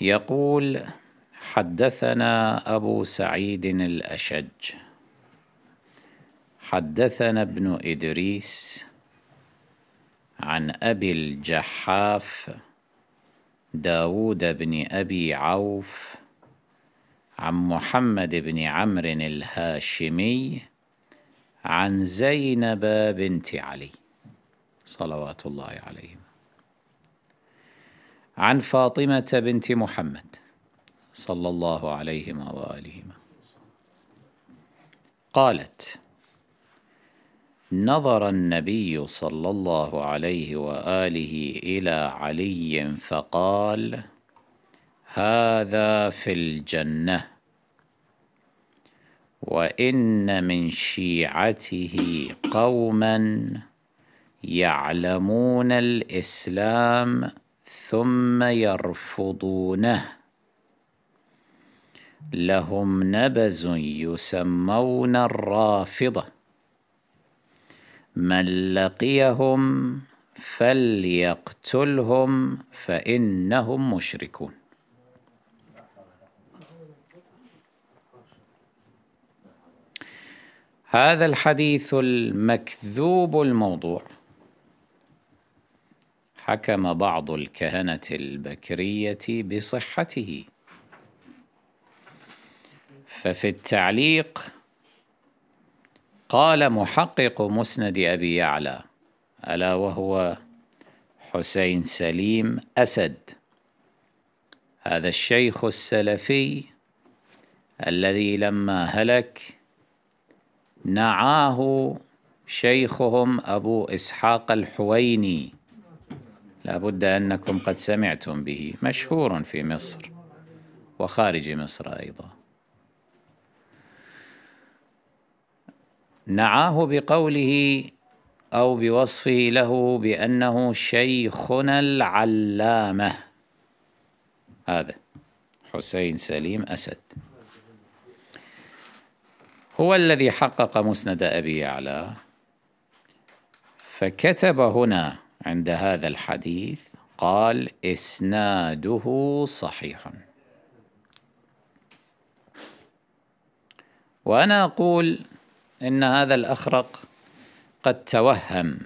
يقول حدثنا أبو سعيد الأشج حدثنا ابن إدريس عن أبي الجحاف داود بن أبي عوف عن محمد بن عمرو الهاشمي عن زينب بنت علي صلوات الله عليهم عن فاطمة بنت محمد صلى الله عليهما وآلهما قالت نظر النبي صلى الله عليه وآله إلى علي فقال هذا في الجنة وإن من شيعته قوما يعلمون الإسلام ثم يرفضونه لهم نبز يسمون الرافضة من لقيهم فليقتلهم فإنهم مشركون هذا الحديث المكذوب الموضوع حكم بعض الكهنة البكرية بصحته ففي التعليق قال محقق مسند أبي يعلى ألا وهو حسين سليم أسد هذا الشيخ السلفي الذي لما هلك نعاه شيخهم أبو إسحاق الحويني لابد أنكم قد سمعتم به مشهور في مصر وخارج مصر أيضا نعاه بقوله أو بوصفه له بأنه شيخنا العلامة هذا حسين سليم أسد هو الذي حقق مسند أبي يعلى فكتب هنا عند هذا الحديث قال إسناده صحيح وأنا أقول إن هذا الأخرق قد توهم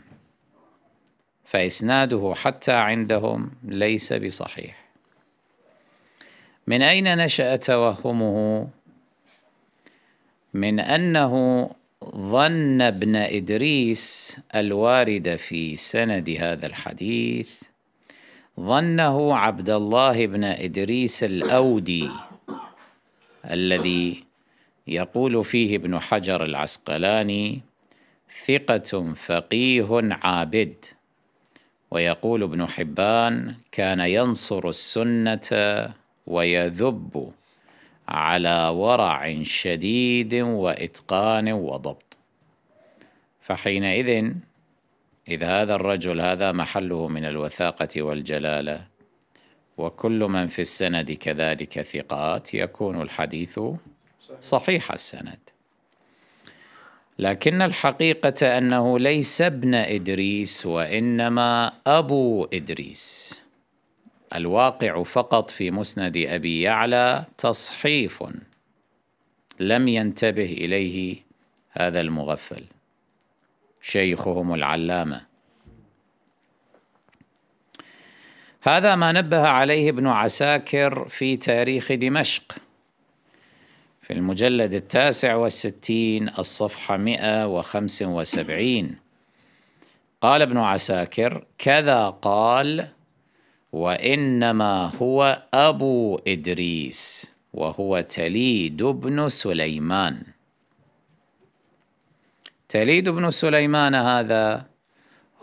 فإسناده حتى عندهم ليس بصحيح من أين نشأ توهمه؟ من أنه ظن ابن إدريس الوارد في سند هذا الحديث ظنه عبد الله بن إدريس الأودي الذي يقول فيه ابن حجر العسقلاني ثقة فقيه عابد ويقول ابن حبان كان ينصر السنة ويذب على ورع شديد واتقان وضبط فحينئذ اذا هذا الرجل هذا محله من الوثاقة والجلالة وكل من في السند كذلك ثقات يكون الحديث صحيح السند لكن الحقيقة أنه ليس ابن إدريس وإنما أبو إدريس الواقع فقط في مسند أبي يعلى تصحيف لم ينتبه إليه هذا المغفل شيخهم العلامة هذا ما نبه عليه ابن عساكر في تاريخ دمشق في المجلد التاسع والستين الصفحة 175 قال ابن عساكر كذا قال وإنما هو أبو إدريس وهو تليد بن سليمان تليد بن سليمان هذا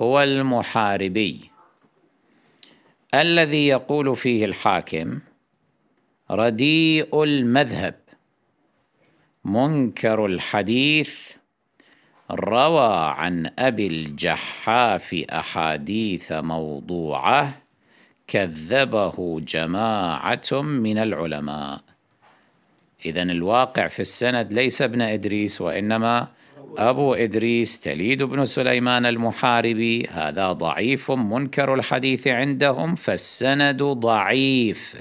هو المحاربي الذي يقول فيه الحاكم رديء المذهب منكر الحديث روى عن أبي الجحاف أحاديث موضوعة كذبه جماعة من العلماء إذا الواقع في السند ليس ابن إدريس وإنما أبو إدريس تليد بن سليمان المحاربي هذا ضعيف منكر الحديث عندهم فالسند ضعيف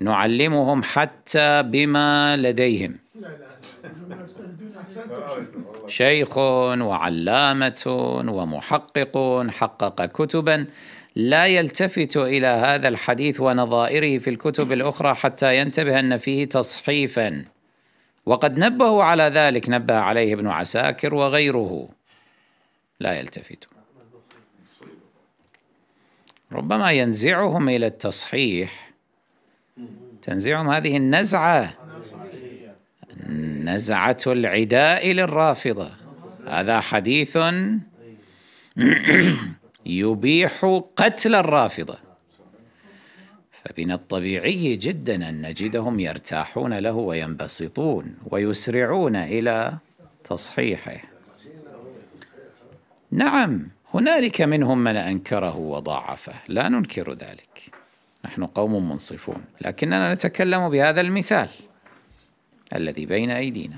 نعلمهم حتى بما لديهم شيخ وعلامة ومحقق حقق كتبا لا يلتفت إلى هذا الحديث ونظائره في الكتب الأخرى حتى ينتبه أن فيه تصحيفا وقد نبهوا على ذلك نبه عليه ابن عساكر وغيره لا يلتفت ربما ينزعهم إلى التصحيح تنزعهم هذه النزعة نزعة العداء للرافضة هذا حديث يبيح قتل الرافضة فمن الطبيعي جدا أن نجدهم يرتاحون له وينبسطون ويسرعون إلى تصحيحه نعم هنالك منهم من أنكره وضاعفه لا ننكر ذلك نحن قوم منصفون لكننا نتكلم بهذا المثال الذي بين أيدينا